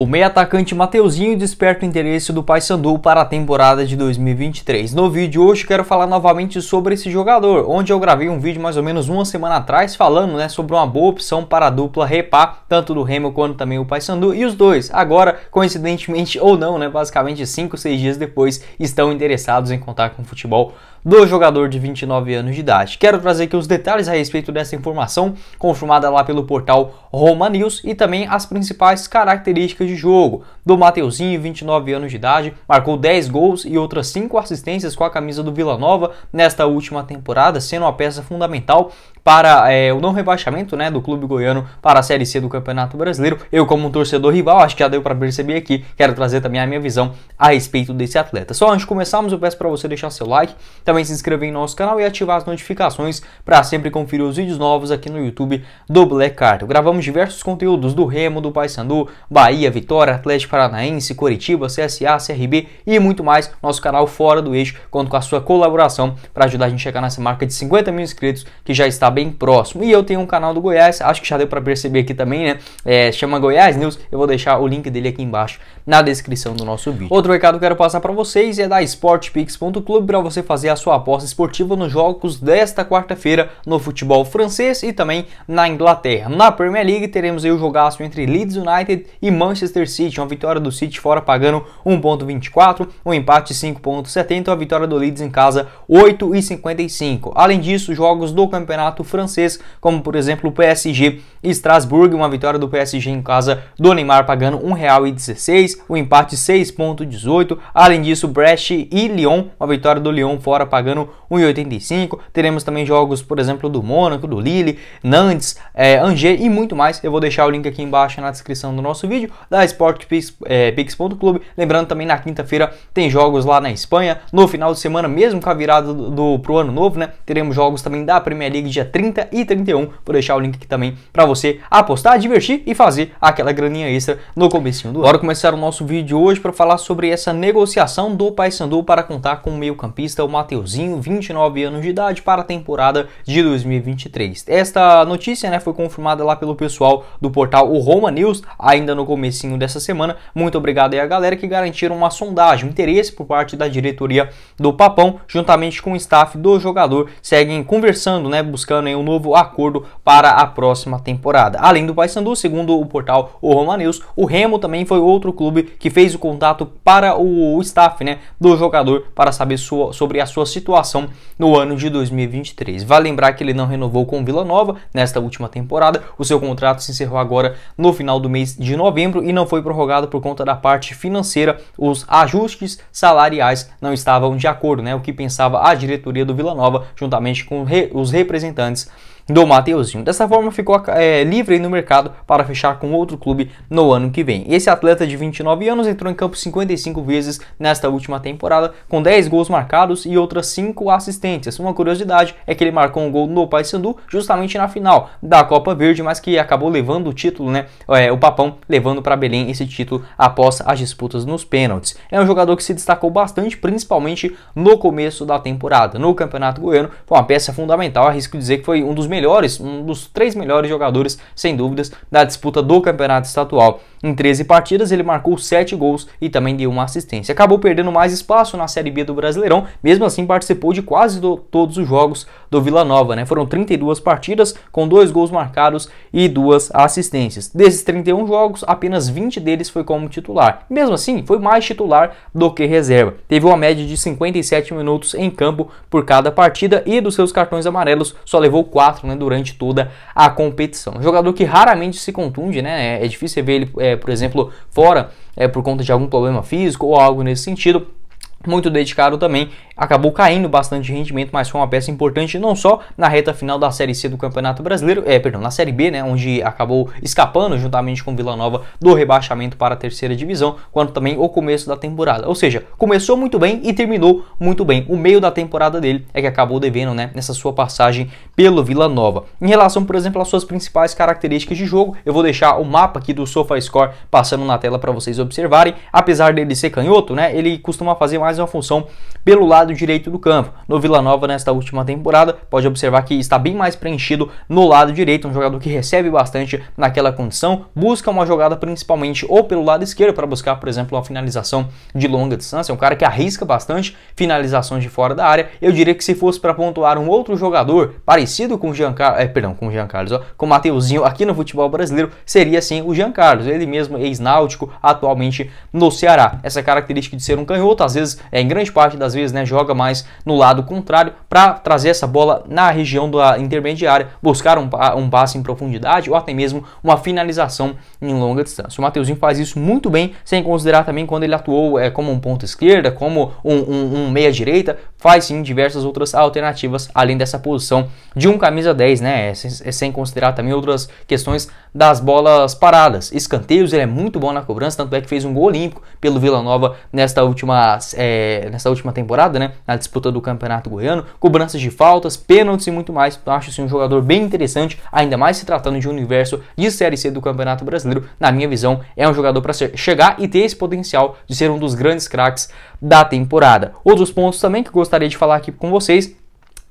O meia-atacante Mateuzinho desperta o interesse do Paysandu para a temporada de 2023. No vídeo hoje quero falar novamente sobre esse jogador, onde eu gravei um vídeo mais ou menos uma semana atrás falando né, sobre uma boa opção para a dupla repar tanto do Remo quanto também o Paysandu, e os dois, agora, coincidentemente ou não, né, basicamente 5, 6 dias depois, estão interessados em contar com o futebol do jogador de 29 anos de idade. Quero trazer aqui os detalhes a respeito dessa informação, confirmada lá pelo portal Roma News, e também as principais características de jogo. Do Mateuzinho, 29 anos de idade, marcou 10 gols e outras 5 assistências com a camisa do Vila Nova nesta última temporada, sendo uma peça fundamental para é, o não rebaixamento né, do clube goiano para a Série C do Campeonato Brasileiro. Eu, como um torcedor rival, acho que já deu para perceber aqui, quero trazer também a minha visão a respeito desse atleta. Só antes de começarmos, eu peço para você deixar seu like, também se inscrever em nosso canal e ativar as notificações para sempre conferir os vídeos novos aqui no YouTube do Black Card. Gravamos diversos conteúdos do Remo, do Paysandu, Bahia, Vitória, Atlético Paranaense, Coritiba, CSA, CRB e muito mais. Nosso canal fora do eixo, conto com a sua colaboração para ajudar a gente a chegar nessa marca de 50 mil inscritos que já está bem bem próximo. E eu tenho um canal do Goiás, acho que já deu para perceber aqui também, né? É, chama Goiás News, eu vou deixar o link dele aqui embaixo na descrição do nosso vídeo. Outro recado que eu quero passar para vocês é da sportpix.club para você fazer a sua aposta esportiva nos jogos desta quarta-feira no futebol francês e também na Inglaterra. Na Premier League teremos aí o jogaço entre Leeds United e Manchester City, uma vitória do City fora pagando 1.24, um empate 5.70, a vitória do Leeds em casa 8.55. Além disso, jogos do Campeonato francês, como por exemplo o PSG e Strasbourg, uma vitória do PSG em casa do Neymar pagando R$ 1,16, o empate 6,18. Além disso, Brecht e Lyon, uma vitória do Lyon fora pagando R$ 1,85. Teremos também jogos, por exemplo, do Mônaco, do Lille, Nantes, é, Angers e muito mais. Eu vou deixar o link aqui embaixo na descrição do nosso vídeo da SportPix.clube. Eh, é, Lembrando também na quinta-feira tem jogos lá na Espanha. No final de semana, mesmo com a virada do, do pro ano novo, né? Teremos jogos também da Premier League dia 30 e 31. Vou deixar o link aqui também para você apostar, divertir e fazer aquela graninha extra no comecinho do ano. Bora começar o nosso vídeo hoje para falar sobre essa negociação do Paysandu para contar com o meio-campista, o Mateuzinho, 29 anos de idade, para a temporada de 2023. Esta notícia né, foi confirmada lá pelo pessoal do portal O Roma News, ainda no comecinho dessa semana. Muito obrigado aí a galera que garantiram uma sondagem, um interesse por parte da diretoria do Papão, juntamente com o staff do jogador, seguem conversando, né, buscando aguardando um novo acordo para a próxima temporada. Além do Paysandu, segundo o portal O Roma News, o Remo também foi outro clube que fez o contato para o staff né, do jogador para saber sua, sobre a sua situação no ano de 2023. Vale lembrar que ele não renovou com o Vila Nova nesta última temporada, o seu contrato se encerrou agora no final do mês de novembro e não foi prorrogado por conta da parte financeira. Os ajustes salariais não estavam de acordo, né, o que pensava a diretoria do Vila Nova juntamente com re, os representantes returns do Mateuzinho. Dessa forma, ficou é, livre no mercado para fechar com outro clube no ano que vem. Esse atleta de 29 anos entrou em campo 55 vezes nesta última temporada, com 10 gols marcados e outras 5 assistências. Uma curiosidade é que ele marcou um gol no Paysandu justamente na final da Copa Verde, mas que acabou levando o título, né? É, o Papão levando para Belém esse título após as disputas nos pênaltis. É um jogador que se destacou bastante, principalmente no começo da temporada. No Campeonato Goiano, foi uma peça fundamental, arrisco dizer que foi um dos melhores melhores, um dos três melhores jogadores, sem dúvidas, da disputa do campeonato estadual. Em 13 partidas, ele marcou 7 gols e também deu uma assistência. Acabou perdendo mais espaço na Série B do Brasileirão, mesmo assim participou de quase do, todos os jogos do Vila Nova. Né? Foram 32 partidas, com dois gols marcados e duas assistências. Desses 31 jogos, apenas 20 deles foi como titular. Mesmo assim, foi mais titular do que reserva. Teve uma média de 57 minutos em campo por cada partida e dos seus cartões amarelos só levou 4 né, durante toda a competição. Um jogador que raramente se contunde, né? é, é difícil ver ele. É, é, por exemplo, fora é, por conta de algum problema físico ou algo nesse sentido muito dedicado também, acabou caindo bastante de rendimento, mas foi uma peça importante não só na reta final da Série C do Campeonato Brasileiro, é, perdão, na Série B, né, onde acabou escapando juntamente com Vila Nova do rebaixamento para a terceira divisão, quanto também o começo da temporada. Ou seja, começou muito bem e terminou muito bem. O meio da temporada dele é que acabou devendo, né, nessa sua passagem pelo Vila Nova. Em relação, por exemplo, às suas principais características de jogo, eu vou deixar o mapa aqui do SofaScore passando na tela para vocês observarem. Apesar dele ser canhoto, né, ele costuma fazer mais mais uma função pelo lado direito do campo. No Vila Nova, nesta última temporada, pode observar que está bem mais preenchido no lado direito, um jogador que recebe bastante naquela condição, busca uma jogada principalmente ou pelo lado esquerdo para buscar, por exemplo, uma finalização de longa distância, é um cara que arrisca bastante finalizações de fora da área. Eu diria que se fosse para pontuar um outro jogador parecido com o Giancarlo, é, eh, perdão, com o Giancarlo, ó, com o Mateuzinho aqui no futebol brasileiro, seria sim o Giancarlo, ele mesmo ex-náutico, atualmente no Ceará. Essa característica de ser um canhoto, às vezes é, em grande parte das vezes, né, joga mais no lado contrário para trazer essa bola na região da intermediária, buscar um, um passe em profundidade ou até mesmo uma finalização em longa distância. O Mateuzinho faz isso muito bem, sem considerar também quando ele atuou é, como um ponto esquerda, como um, um, um meia direita, faz sim diversas outras alternativas além dessa posição de um camisa 10, né? É é sem considerar também outras questões das bolas paradas. Escanteios, ele é muito bom na cobrança, tanto é que fez um gol olímpico pelo Vila Nova nesta última, é, nesta última temporada, né? Na disputa do Campeonato Goiano. Cobranças de faltas, pênaltis e muito mais. Então, acho sim um jogador bem interessante, ainda mais se tratando de um universo de Série C do Campeonato Brasileiro. Na minha visão, é um jogador para chegar e ter esse potencial de ser um dos grandes craques da temporada. Outros pontos também que gostaria gostaria de falar aqui com vocês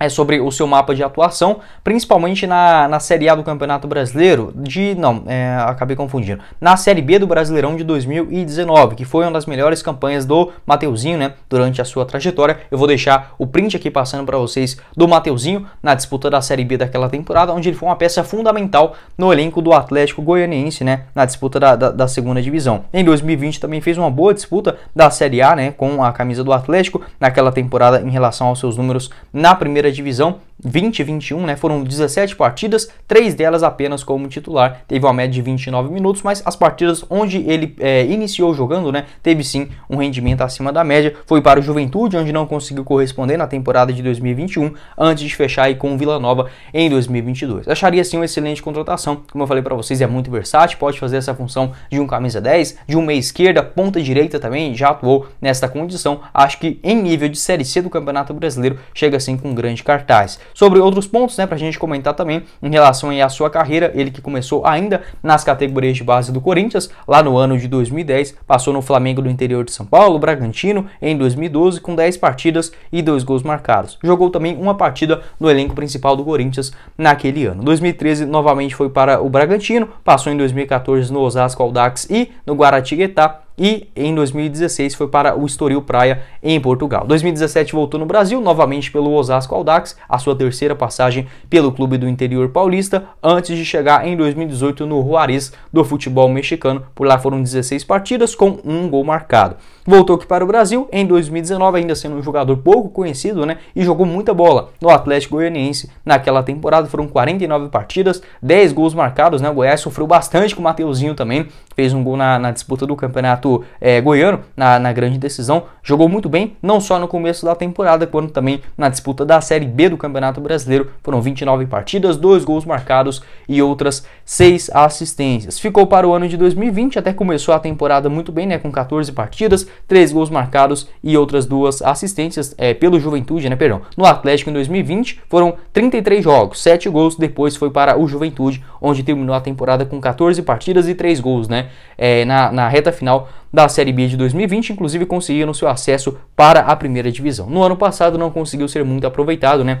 é sobre o seu mapa de atuação, principalmente na, na Série A do Campeonato Brasileiro, de. Não, é, acabei confundindo. Na Série B do Brasileirão de 2019, que foi uma das melhores campanhas do Mateuzinho, né? Durante a sua trajetória. Eu vou deixar o print aqui passando para vocês do Mateuzinho na disputa da Série B daquela temporada, onde ele foi uma peça fundamental no elenco do Atlético Goianiense, né? Na disputa da, da, da segunda divisão. Em 2020 também fez uma boa disputa da Série A, né? Com a camisa do Atlético naquela temporada em relação aos seus números na primeira divisão 2021, né, foram 17 partidas, três delas apenas como titular, teve uma média de 29 minutos, mas as partidas onde ele é, iniciou jogando, né, teve sim um rendimento acima da média, foi para o Juventude, onde não conseguiu corresponder na temporada de 2021, antes de fechar aí com o Vila Nova em 2022. Acharia sim uma excelente contratação, como eu falei para vocês, é muito versátil, pode fazer essa função de um camisa 10, de um meia esquerda, ponta direita também, já atuou nesta condição, acho que em nível de Série C do Campeonato Brasileiro, chega assim com um grande cartaz sobre outros pontos, né, para a gente comentar também em relação aí à sua carreira, ele que começou ainda nas categorias de base do Corinthians, lá no ano de 2010, passou no Flamengo do interior de São Paulo, Bragantino, em 2012, com 10 partidas e 2 gols marcados. Jogou também uma partida no elenco principal do Corinthians naquele ano. 2013, novamente foi para o Bragantino, passou em 2014 no Osasco Aldax e no Guaratinguetá, e em 2016 foi para o Estoril Praia em Portugal. 2017 voltou no Brasil, novamente pelo Osasco Aldax, a sua terceira passagem pelo clube do interior paulista, antes de chegar em 2018 no Juarez do futebol mexicano. Por lá foram 16 partidas com um gol marcado. Voltou aqui para o Brasil em 2019, ainda sendo um jogador pouco conhecido, né? E jogou muita bola no Atlético Goianiense. Naquela temporada foram 49 partidas, 10 gols marcados, né? O Goiás sofreu bastante com o Mateuzinho também, fez um gol na, na disputa do campeonato é, goiano, na, na, grande decisão. Jogou muito bem, não só no começo da temporada, quanto também na disputa da Série B do Campeonato Brasileiro. Foram 29 partidas, dois gols marcados e outras seis assistências. Ficou para o ano de 2020, até começou a temporada muito bem, né, com 14 partidas, três gols marcados e outras duas assistências é, pelo Juventude, né, perdão. No Atlético em 2020 foram 33 jogos, sete gols, depois foi para o Juventude, onde terminou a temporada com 14 partidas e três gols, né, é, na, na reta final da Série B de 2020, inclusive conseguiram seu acesso para a primeira divisão. No ano passado não conseguiu ser muito aproveitado, né?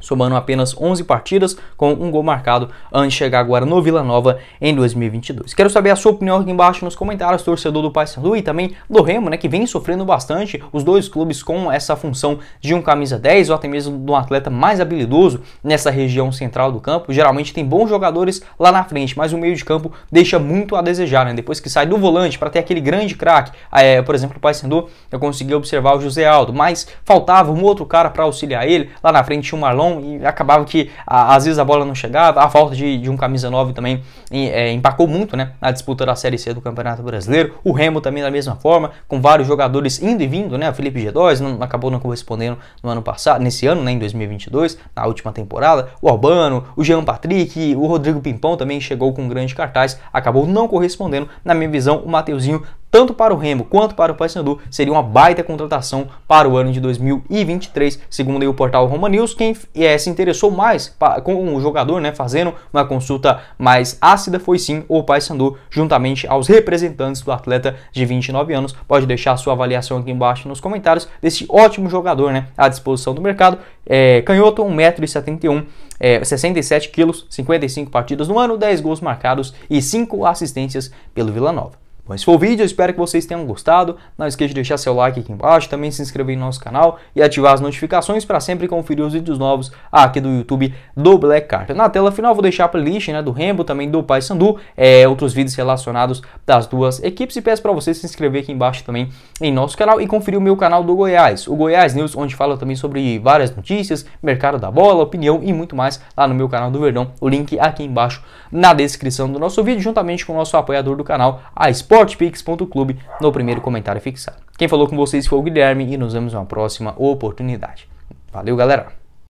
somando apenas 11 partidas, com um gol marcado antes de chegar agora no Vila Nova em 2022. Quero saber a sua opinião aqui embaixo nos comentários, torcedor do Paysandu e também do Remo, né, que vem sofrendo bastante os dois clubes com essa função de um camisa 10 ou até mesmo de um atleta mais habilidoso nessa região central do campo. Geralmente tem bons jogadores lá na frente, mas o meio de campo deixa muito a desejar, né? Depois que sai do volante para ter aquele grande craque, é, por exemplo, o Paysandu, eu consegui observar o José Aldo, mas faltava um outro cara para auxiliar ele, lá na frente tinha o Marlon mão então, e acabava que a, às vezes a bola não chegava. A falta de, de um camisa 9 também é, empacou muito né, na disputa da Série C do Campeonato Brasileiro. O Remo também da mesma forma, com vários jogadores indo e vindo, né? O Felipe G2 não, acabou não correspondendo no ano passado, nesse ano, né, em 2022, na última temporada. O Albano, o Jean Patrick, o Rodrigo Pimpão também chegou com grandes grande cartaz, acabou não correspondendo. Na minha visão, o Mateuzinho tanto para o Remo quanto para o Paysandu, seria uma baita contratação para o ano de 2023, segundo o portal Roma News. Quem é, se interessou mais com o jogador, né, fazendo uma consulta mais ácida, foi sim o Paysandu, juntamente aos representantes do atleta de 29 anos. Pode deixar sua avaliação aqui embaixo nos comentários desse ótimo jogador né, à disposição do mercado. É, canhoto, 1,71m, é, 67kg, 55 partidas no ano, 10 gols marcados e 5 assistências pelo Vila Nova. Bom, esse foi o vídeo, eu espero que vocês tenham gostado. Não esqueça de deixar seu like aqui embaixo, também se inscrever no nosso canal e ativar as notificações para sempre conferir os vídeos novos aqui do YouTube do Black Carter. Na tela final vou deixar a playlist né, do Rambo, também do Pai Sandu, é, outros vídeos relacionados das duas equipes e peço para você se inscrever aqui embaixo também em nosso canal e conferir o meu canal do Goiás, o Goiás News, onde fala também sobre várias notícias, mercado da bola, opinião e muito mais lá no meu canal do Verdão. O link aqui embaixo na descrição do nosso vídeo, juntamente com o nosso apoiador do canal, a Sport fortepix.clube no primeiro comentário fixado. Quem falou com vocês foi o Guilherme e nos vemos uma próxima oportunidade. Valeu, galera!